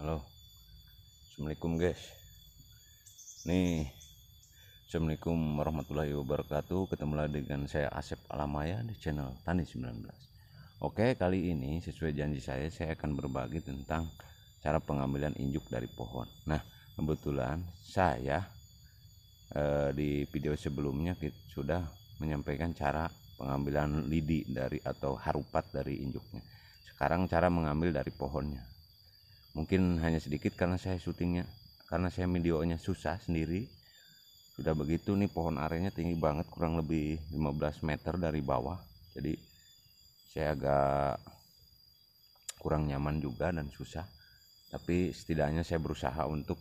Halo. Assalamualaikum guys. Nih. Assalamualaikum warahmatullahi wabarakatuh. Ketemu lagi dengan saya Asep Alamaya di channel Tani 19. Oke, kali ini sesuai janji saya saya akan berbagi tentang cara pengambilan injuk dari pohon. Nah, kebetulan saya eh, di video sebelumnya sudah menyampaikan cara pengambilan lidi dari atau harupat dari injuknya. Sekarang cara mengambil dari pohonnya mungkin hanya sedikit karena saya syutingnya karena saya videonya susah sendiri sudah begitu nih pohon arenya tinggi banget kurang lebih 15 meter dari bawah jadi saya agak kurang nyaman juga dan susah tapi setidaknya saya berusaha untuk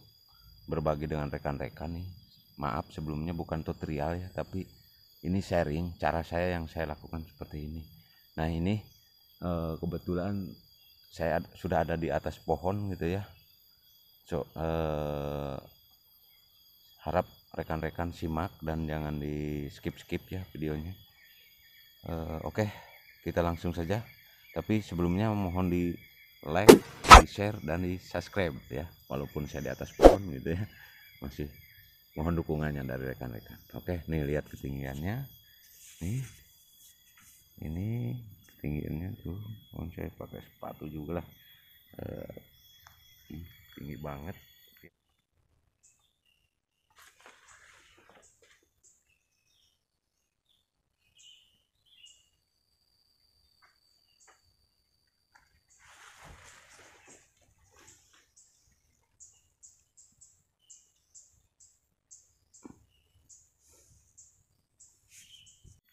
berbagi dengan rekan-rekan nih maaf sebelumnya bukan tutorial ya tapi ini sharing cara saya yang saya lakukan seperti ini nah ini eh, kebetulan saya sudah ada di atas pohon gitu ya so eh, harap rekan-rekan simak dan jangan di skip-skip ya videonya eh, oke okay, kita langsung saja tapi sebelumnya mohon di like di share dan di subscribe ya walaupun saya di atas pohon gitu ya masih mohon dukungannya dari rekan-rekan oke nih lihat ketinggiannya nih ini ketinggiannya tuh mau saya pakai sepatu juga lah uh, tinggi banget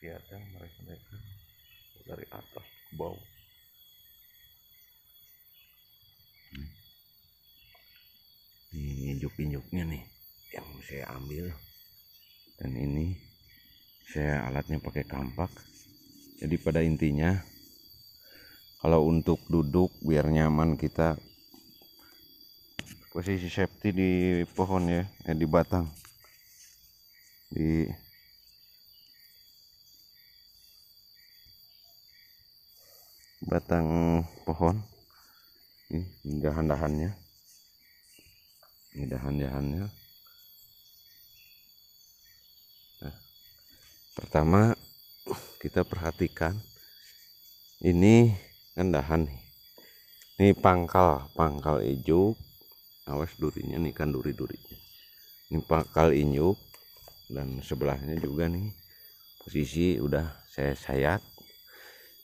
kelihatan mereka mereka dari atas ke bawah. Ini injuk-injuknya nih yang saya ambil. Dan ini saya alatnya pakai kampak. Jadi pada intinya kalau untuk duduk biar nyaman kita posisi safety di pohon ya, eh, di batang. Di batang pohon ini dahan-dahannya ini dahan-dahannya nah, pertama kita perhatikan ini kan dahan nih ini pangkal pangkal ijuk awas durinya nih kan duri-durinya ini pangkal injuk dan sebelahnya juga nih posisi udah saya sayat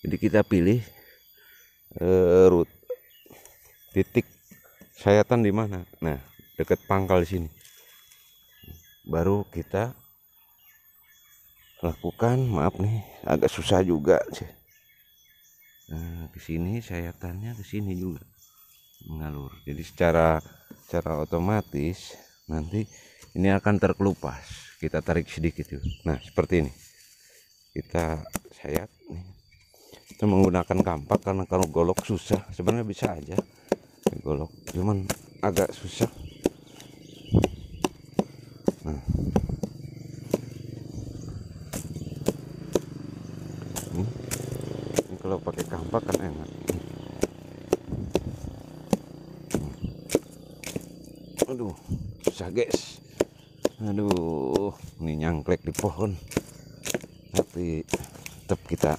jadi kita pilih rut titik sayatan di mana nah dekat pangkal di sini baru kita lakukan maaf nih agak susah juga sih nah, ke sini sayatannya ke sini juga mengalur jadi secara secara otomatis nanti ini akan terkelupas kita tarik sedikit yuk nah seperti ini kita sayat nih kita menggunakan kampak karena kalau golok susah sebenarnya bisa aja golok cuman agak susah nah. Hmm. kalau pakai kampak kan enak hmm. aduh susah guys aduh ini nyangklek di pohon tapi tetap kita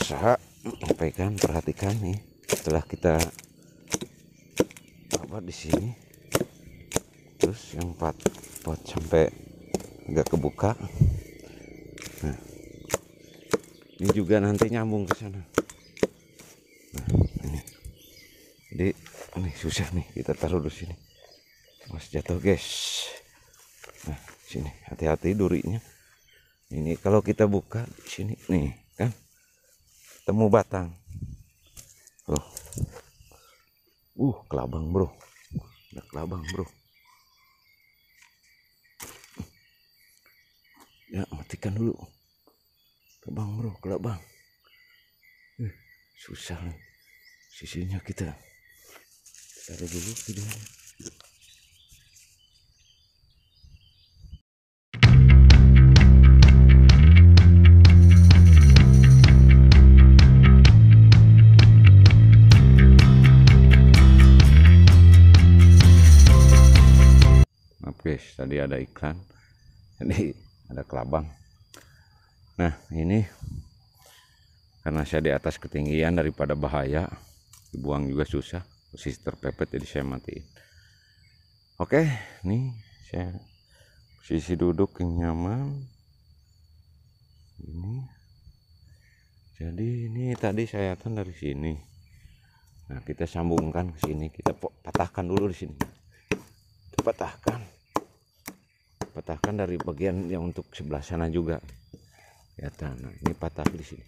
berusaha sampaikan perhatikan nih setelah kita apa di sini terus yang pot pot sampai nggak kebuka nah ini juga nanti nyambung ke sana nah ini jadi ini susah nih kita taruh di sini mas jatuh guys nah sini hati-hati durinya ini kalau kita buka sini nih temu batang Oh. uh kelabang bro ada kelabang bro ya matikan dulu kelabang bro kelabang Eh, susah nih sisinya kita taruh dulu videonya tadi ada iklan jadi ada kelabang nah ini karena saya di atas ketinggian daripada bahaya dibuang juga susah posisi terpepet jadi saya matiin oke ini saya posisi duduk yang nyaman ini jadi ini tadi saya kan dari sini nah kita sambungkan ke sini kita patahkan dulu di sini kita patahkan patahkan dari bagian yang untuk sebelah sana juga ya nah, ini patah di sini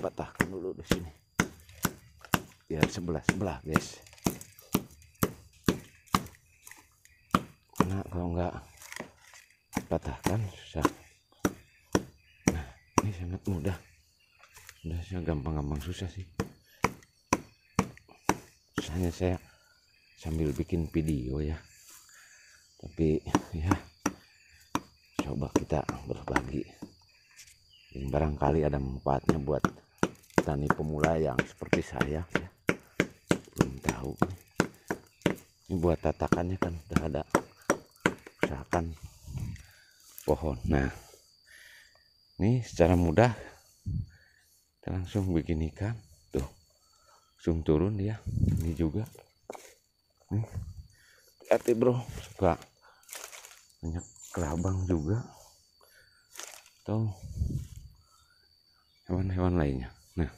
patahkan dulu di sini ya sebelah sebelah guys karena kalau nggak patahkan susah nah ini sangat mudah sudah saya gampang-gampang susah sih susahnya saya sambil bikin video ya tapi ya coba kita berbagi yang barangkali ada manfaatnya buat petani pemula yang seperti saya ya. belum tahu ini buat tatakannya kan sudah ada usahakan pohon nah ini secara mudah kita langsung bikin ikan tuh langsung turun dia ini juga nih hati bro suka banyak kelabang juga atau hewan-hewan lainnya nah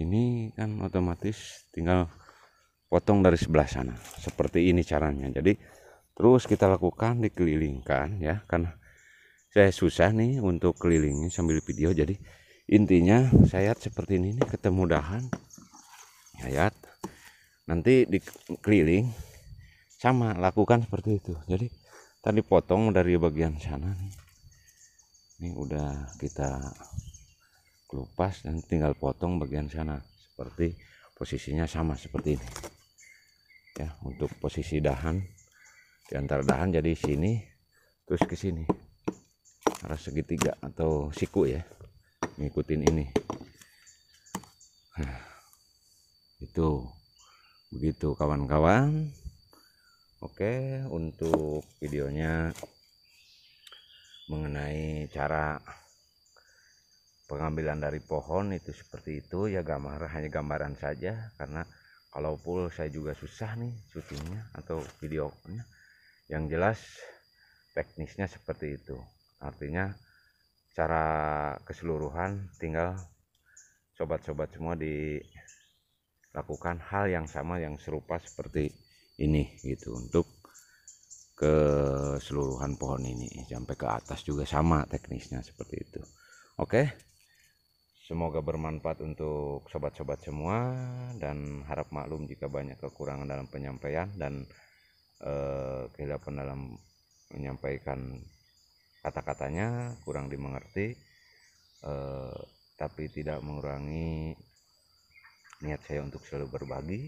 ini kan otomatis tinggal potong dari sebelah sana seperti ini caranya jadi terus kita lakukan dikelilingkan ya karena saya susah nih untuk kelilingnya sambil video jadi intinya sayat seperti ini nih, ketemu dahan sayat nanti dikeliling sama lakukan seperti itu jadi tadi potong dari bagian sana nih ini udah kita kelupas dan tinggal potong bagian sana seperti posisinya sama seperti ini ya untuk posisi dahan di antara dahan jadi sini terus ke sini arah segitiga atau siku ya ngikutin ini nah, itu begitu kawan-kawan Oke untuk videonya mengenai cara pengambilan dari pohon itu seperti itu ya gambar hanya gambaran saja karena kalau full saya juga susah nih syutingnya atau videonya yang jelas teknisnya seperti itu artinya cara keseluruhan tinggal sobat-sobat semua dilakukan hal yang sama yang serupa seperti ini gitu untuk keseluruhan pohon ini sampai ke atas juga sama teknisnya seperti itu oke semoga bermanfaat untuk sobat-sobat semua dan harap maklum jika banyak kekurangan dalam penyampaian dan eh, kehilapan dalam menyampaikan kata-katanya kurang dimengerti eh, tapi tidak mengurangi niat saya untuk selalu berbagi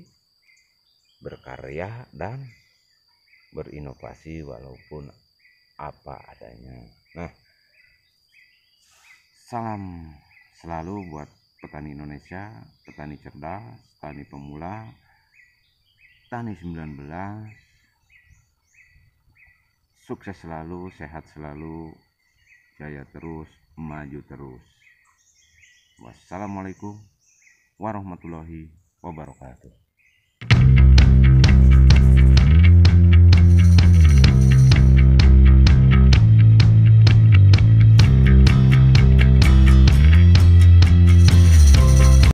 berkarya dan berinovasi walaupun apa adanya. Nah, salam selalu buat petani Indonesia, petani cerdas, petani pemula, petani 19. Sukses selalu, sehat selalu, jaya terus, maju terus. Wassalamualaikum warahmatullahi wabarakatuh.